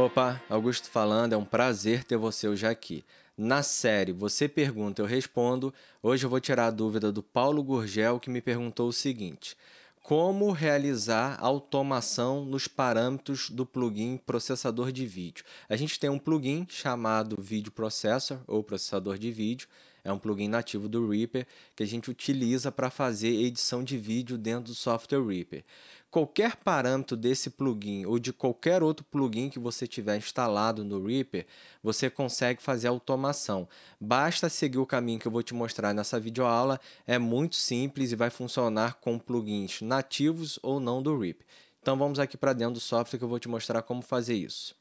Opa, Augusto falando, é um prazer ter você hoje aqui. Na série Você Pergunta, Eu Respondo, hoje eu vou tirar a dúvida do Paulo Gurgel, que me perguntou o seguinte: Como realizar automação nos parâmetros do plugin processador de vídeo? A gente tem um plugin chamado Video Processor ou processador de vídeo. É um plugin nativo do Reaper que a gente utiliza para fazer edição de vídeo dentro do software Reaper qualquer parâmetro desse plugin ou de qualquer outro plugin que você tiver instalado no Reaper, você consegue fazer automação. Basta seguir o caminho que eu vou te mostrar nessa videoaula, é muito simples e vai funcionar com plugins nativos ou não do Reaper. Então vamos aqui para dentro do software que eu vou te mostrar como fazer isso.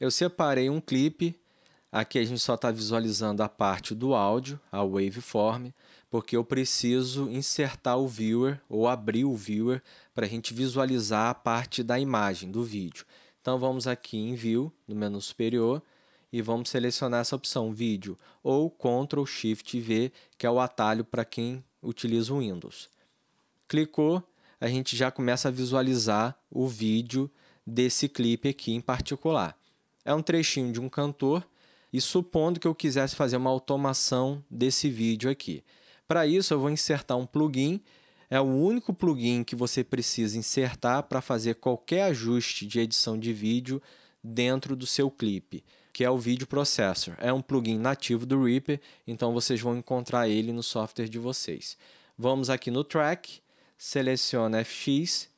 Eu separei um clipe, aqui a gente só está visualizando a parte do áudio, a waveform, porque eu preciso insertar o viewer ou abrir o viewer para a gente visualizar a parte da imagem do vídeo. Então vamos aqui em View, no menu superior, e vamos selecionar essa opção Vídeo ou Ctrl Shift V, que é o atalho para quem utiliza o Windows. Clicou, a gente já começa a visualizar o vídeo desse clipe aqui em particular. É um trechinho de um cantor e supondo que eu quisesse fazer uma automação desse vídeo aqui. Para isso, eu vou insertar um plugin. É o único plugin que você precisa insertar para fazer qualquer ajuste de edição de vídeo dentro do seu clipe, que é o Video Processor. É um plugin nativo do Reaper, então vocês vão encontrar ele no software de vocês. Vamos aqui no Track, seleciona FX,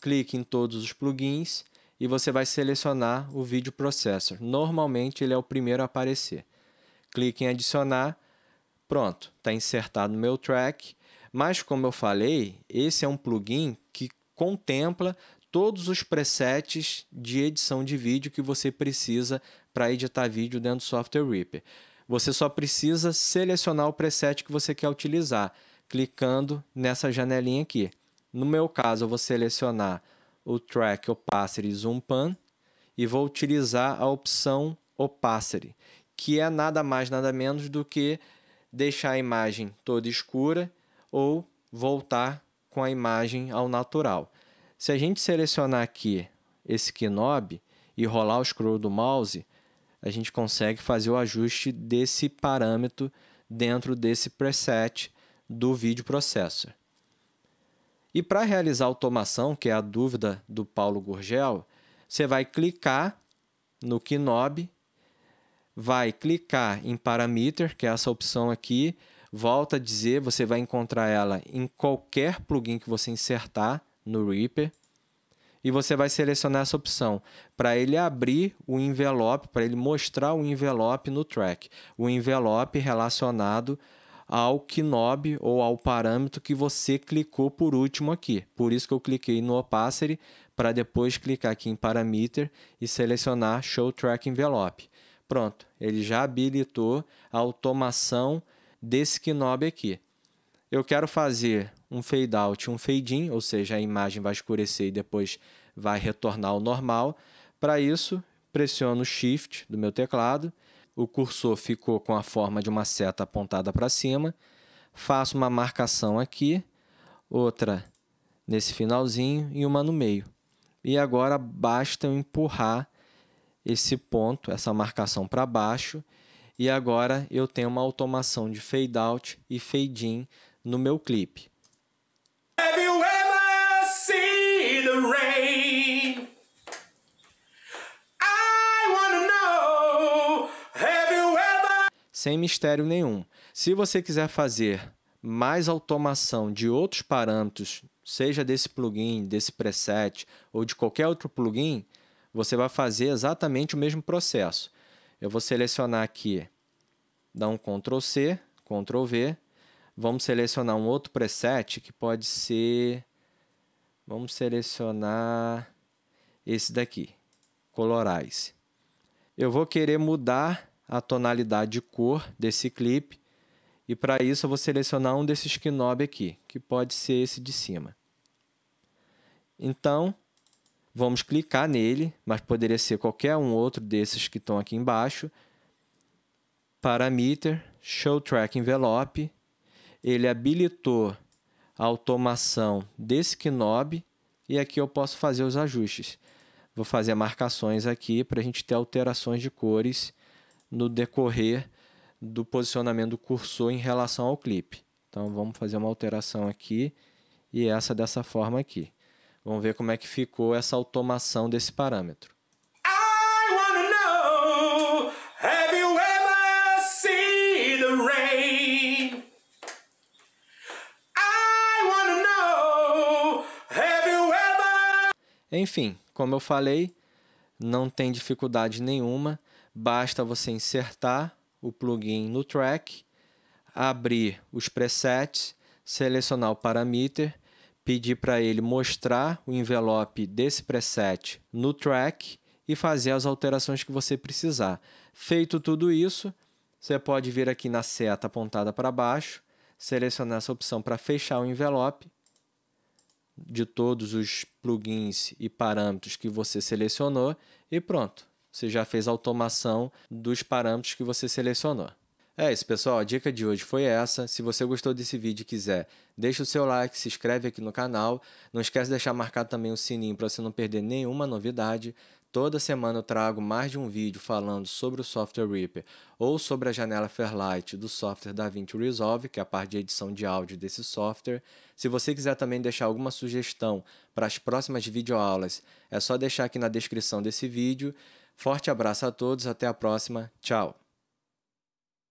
clique em todos os plugins e você vai selecionar o Video Processor. Normalmente ele é o primeiro a aparecer. Clique em adicionar Pronto, está insertado no meu track. Mas como eu falei, esse é um plugin que contempla todos os presets de edição de vídeo que você precisa para editar vídeo dentro do software Reaper. Você só precisa selecionar o preset que você quer utilizar, clicando nessa janelinha aqui. No meu caso, eu vou selecionar o track Opacity Zoom Pan e vou utilizar a opção Opacity, que é nada mais nada menos do que deixar a imagem toda escura ou voltar com a imagem ao natural. Se a gente selecionar aqui esse knob e rolar o scroll do mouse, a gente consegue fazer o ajuste desse parâmetro dentro desse preset do vídeo processor. E para realizar a automação, que é a dúvida do Paulo Gurgel, você vai clicar no knob vai clicar em parameter, que é essa opção aqui. Volta a dizer, você vai encontrar ela em qualquer plugin que você insertar no Reaper. E você vai selecionar essa opção para ele abrir o envelope, para ele mostrar o envelope no track. O envelope relacionado ao knob ou ao parâmetro que você clicou por último aqui. Por isso que eu cliquei no Opacity para depois clicar aqui em Parameter e selecionar Show Track Envelope. Pronto, ele já habilitou a automação desse knob aqui. Eu quero fazer um fade out e um fade in, ou seja, a imagem vai escurecer e depois vai retornar ao normal. Para isso, pressiono o Shift do meu teclado, o cursor ficou com a forma de uma seta apontada para cima, faço uma marcação aqui, outra nesse finalzinho e uma no meio. E agora basta eu empurrar esse ponto, essa marcação para baixo, e agora eu tenho uma automação de fade out e fade in no meu clipe. Have you ever seen the rain? Sem mistério nenhum. Se você quiser fazer mais automação de outros parâmetros, seja desse plugin, desse preset ou de qualquer outro plugin, você vai fazer exatamente o mesmo processo. Eu vou selecionar aqui, dar um Ctrl C, Ctrl V. Vamos selecionar um outro preset que pode ser. Vamos selecionar esse daqui, Colorize. Eu vou querer mudar a tonalidade de cor desse clipe. E para isso eu vou selecionar um desses knob aqui, que pode ser esse de cima. Então, Vamos clicar nele, mas poderia ser qualquer um outro desses que estão aqui embaixo. Parameter, Show Track Envelope. Ele habilitou a automação desse knob e aqui eu posso fazer os ajustes. Vou fazer marcações aqui para a gente ter alterações de cores no decorrer do posicionamento do cursor em relação ao clipe. Então vamos fazer uma alteração aqui e essa dessa forma aqui. Vamos ver como é que ficou essa automação desse parâmetro. Enfim, como eu falei, não tem dificuldade nenhuma, basta você insertar o plugin no track, abrir os presets, selecionar o parameter pedir para ele mostrar o envelope desse preset no track e fazer as alterações que você precisar. Feito tudo isso, você pode vir aqui na seta apontada para baixo, selecionar essa opção para fechar o envelope de todos os plugins e parâmetros que você selecionou e pronto, você já fez a automação dos parâmetros que você selecionou. É isso, pessoal. A dica de hoje foi essa. Se você gostou desse vídeo e quiser, deixa o seu like, se inscreve aqui no canal. Não esquece de deixar marcado também o sininho para você não perder nenhuma novidade. Toda semana eu trago mais de um vídeo falando sobre o software Reaper ou sobre a janela Fairlight do software DaVinci Resolve, que é a parte de edição de áudio desse software. Se você quiser também deixar alguma sugestão para as próximas videoaulas, é só deixar aqui na descrição desse vídeo. Forte abraço a todos, até a próxima, tchau!